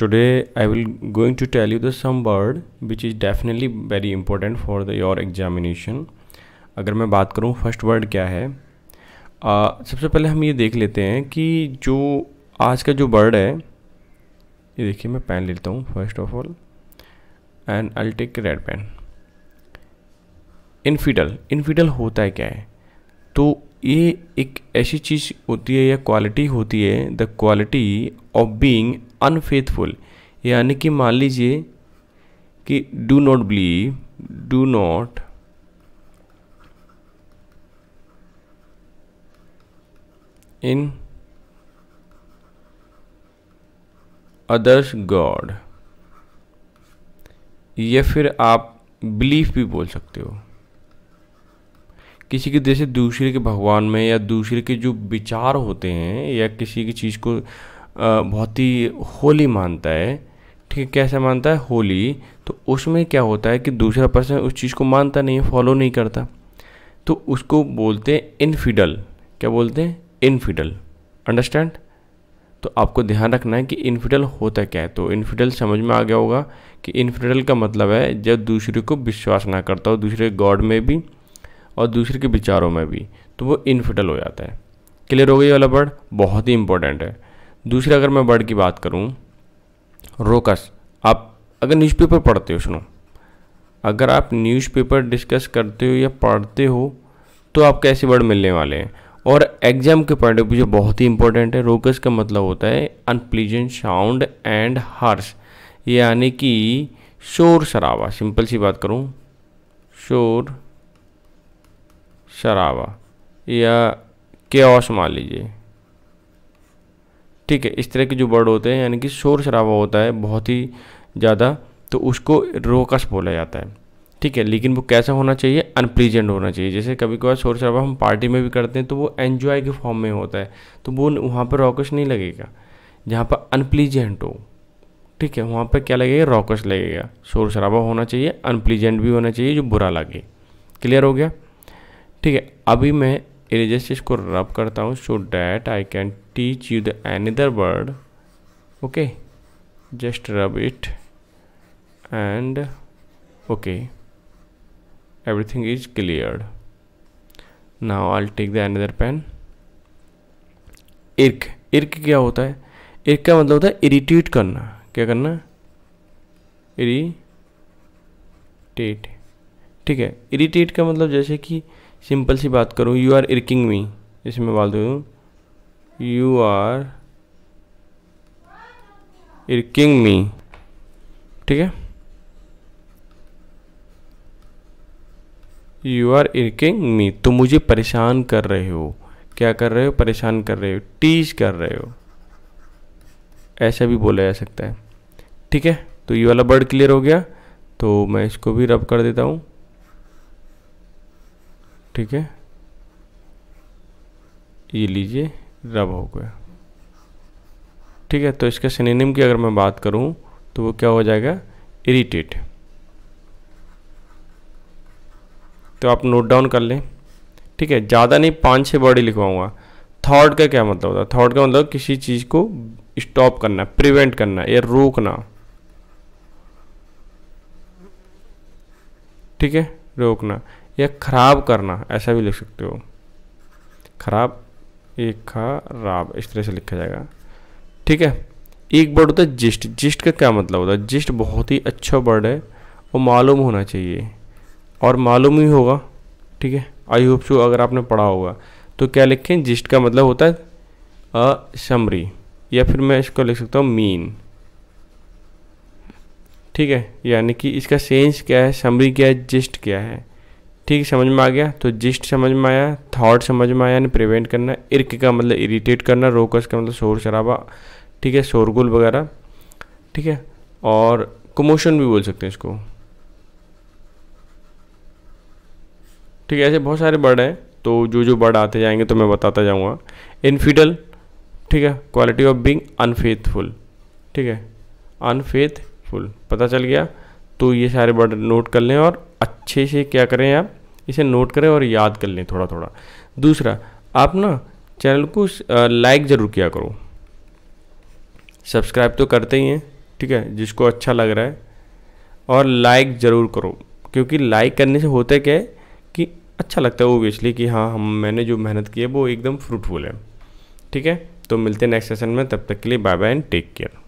today i will going to tell you the some word which is definitely very important for the your examination अगर मैं बात करूँ first word क्या है आ, सबसे पहले हम ये देख लेते हैं कि जो आज का जो वर्ड है ये देखिए मैं पेन लेता हूँ first of all and I take red pen infidel infidel होता है क्या है तो ये एक ऐसी चीज़ होती है या क्वालिटी होती है the quality of being unfaithful यानी कि मान लीजिए कि do not believe do not in others god या फिर आप बिलीफ भी बोल सकते हो किसी के जैसे दूसरे के भगवान में या दूसरे के जो विचार होते हैं या किसी की चीज़ को बहुत ही होली मानता है ठीक है कैसे मानता है होली तो उसमें क्या होता है कि दूसरा पर्सन उस चीज़ को मानता नहीं है फॉलो नहीं करता तो उसको बोलते हैं इनफिडल क्या बोलते हैं इनफिडल अंडरस्टैंड तो आपको ध्यान रखना है कि इनफिडल होता क्या है तो इनफिडल समझ में आ गया होगा कि इनफिडल का मतलब है जब दूसरे को विश्वास ना करता हो दूसरे गॉड में भी और दूसरे के विचारों में भी तो वो इनफिडल हो जाता है क्लियर हो गई वाला वर्ड बहुत ही इंपॉर्टेंट है दूसरे अगर मैं वर्ड की बात करूँ रोकस आप अगर न्यूज़पेपर पढ़ते हो सुनो अगर आप न्यूज़पेपर डिस्कस करते हो या पढ़ते हो तो आपको ऐसे वर्ड मिलने वाले हैं और एग्जाम के पॉइंट ऑफ व्यू जो बहुत ही इंपॉर्टेंट है रोकस का मतलब होता है अनप्लीजेंट साउंड एंड हर्ष यानी कि शोर शराबा सिंपल सी बात करूँ शोर शराबा या क्या मान लीजिए ठीक है इस तरह के जो वर्ड होते हैं यानी कि शोर शराबा होता है बहुत ही ज़्यादा तो उसको रोकस बोला जाता है ठीक है लेकिन वो कैसा होना चाहिए अनप्लीजेंट होना चाहिए जैसे कभी कभार शोर शराबा हम पार्टी में भी करते हैं तो वो एन्जॉय के फॉर्म में होता है तो वो वहाँ पर रोकस नहीं लगेगा जहाँ पर अनप्लीजेंट हो ठीक है वहाँ पर क्या लगेगा रॉकस लगेगा शोर शराबा होना चाहिए अनप्लीजेंट भी होना चाहिए जो बुरा लगे क्लियर हो गया ठीक है अभी मैं इरेजेस इसको रब करता हूँ so that I can teach you the another word okay just rub it and okay everything is cleared now I'll take the another pen irk irk क्या होता है irk का मतलब होता है irritate करना क्या करना इरीटेट ठीक है इरीटेट का मतलब जैसे कि सिंपल सी बात करूँ यू आर इरकिंग मी जैसे मैं बात करूँ you are irking me ठीक है यू आर इर्किंग मी तुम मुझे परेशान कर रहे हो क्या कर रहे हो परेशान कर रहे हो टीज कर रहे हो ऐसा भी बोला जा सकता है ठीक है तो ये वाला बर्ड क्लियर हो गया तो मैं इसको भी रब कर देता हूँ ठीक है ये लीजिए रब हो गया ठीक है तो इसके सिनेम की अगर मैं बात करूं तो वो क्या हो जाएगा इरीटेट तो आप नोट डाउन कर लें ठीक है ज़्यादा नहीं पाँच छः वर्ड ही लिखवाऊंगा थॉट का क्या मतलब होता है थॉट का मतलब किसी चीज़ को स्टॉप करना प्रिवेंट करना या रोकना ठीक है रोकना या ख़राब करना ऐसा भी लिख सकते हो ख़राब एक खा राब इस तरह से लिखा जाएगा ठीक है एक वर्ड होता है जिस्ट जिस्ट का क्या मतलब होता है जिस्ट बहुत ही अच्छा वर्ड है और मालूम होना चाहिए और मालूम ही होगा ठीक है आई होप शू अगर आपने पढ़ा होगा तो क्या लिखें जिस्ट का मतलब होता है अ समरी या फिर मैं इसको लिख सकता हूँ मीन ठीक है यानी कि इसका सेंस क्या है समरी क्या है जिस्ट क्या है ठीक समझ में आ गया तो जिस्ट समझ में आया थॉट समझ में आया यानी प्रिवेंट करना इर्क का मतलब इरिटेट करना रोकस का मतलब शोर शराबा ठीक है शोरगुल वगैरह ठीक है और कमोशन भी बोल सकते हैं इसको ठीक है ऐसे बहुत सारे बर्ड हैं तो जो जो बर्ड आते जाएंगे तो मैं बताता जाऊँगा इनफिडल ठीक है क्वालिटी ऑफ बींग अनफेथफुल ठीक है अनफेथफुल पता चल गया तो ये सारे बर्ड नोट कर लें और अच्छे से क्या करें आप इसे नोट करें और याद कर लें थोड़ा थोड़ा दूसरा आप ना चैनल को लाइक ज़रूर किया करो सब्सक्राइब तो करते ही हैं ठीक है जिसको अच्छा लग रहा है और लाइक ज़रूर करो क्योंकि लाइक करने से होता क्या है कि अच्छा लगता है ओबियसली कि हाँ हम मैंने जो मेहनत की है वो एकदम फ्रूटफुल है ठीक है तो मिलते हैं नेक्स्ट सेशन में तब तक के लिए bye bye and take care